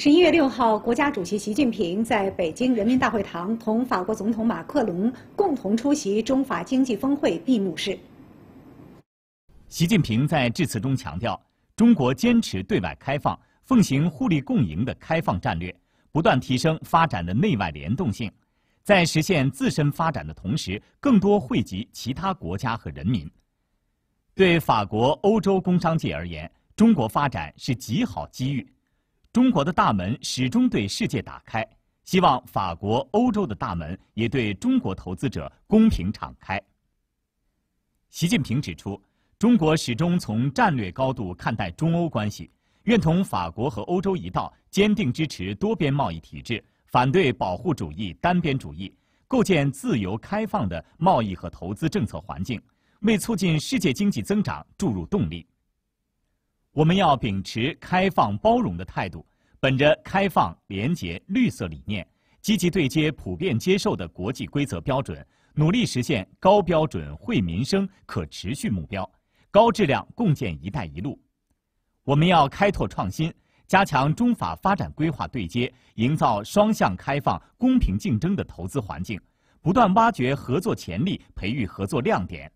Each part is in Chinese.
十一月六号，国家主席习近平在北京人民大会堂同法国总统马克龙共同出席中法经济峰会闭幕式。习近平在致辞中强调，中国坚持对外开放，奉行互利共赢的开放战略，不断提升发展的内外联动性，在实现自身发展的同时，更多惠及其他国家和人民。对法国欧洲工商界而言，中国发展是极好机遇。中国的大门始终对世界打开，希望法国、欧洲的大门也对中国投资者公平敞开。习近平指出，中国始终从战略高度看待中欧关系，愿同法国和欧洲一道，坚定支持多边贸易体制，反对保护主义、单边主义，构建自由开放的贸易和投资政策环境，为促进世界经济增长注入动力。我们要秉持开放包容的态度，本着开放、廉洁、绿色理念，积极对接普遍接受的国际规则标准，努力实现高标准、惠民生、可持续目标，高质量共建“一带一路”。我们要开拓创新，加强中法发展规划对接，营造双向开放、公平竞争的投资环境，不断挖掘合作潜力，培育合作亮点。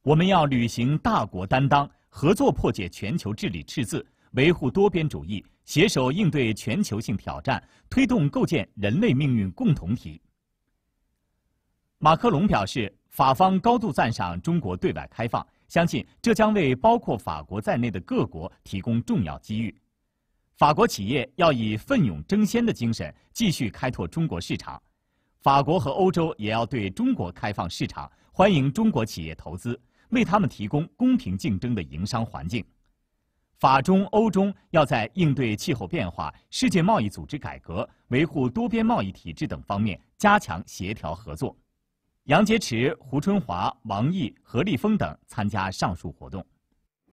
我们要履行大国担当。合作破解全球治理赤字，维护多边主义，携手应对全球性挑战，推动构建人类命运共同体。马克龙表示，法方高度赞赏中国对外开放，相信这将为包括法国在内的各国提供重要机遇。法国企业要以奋勇争先的精神继续开拓中国市场，法国和欧洲也要对中国开放市场，欢迎中国企业投资。为他们提供公平竞争的营商环境。法中欧中要在应对气候变化、世界贸易组织改革、维护多边贸易体制等方面加强协调合作。杨洁篪、胡春华、王毅、何立峰等参加上述活动。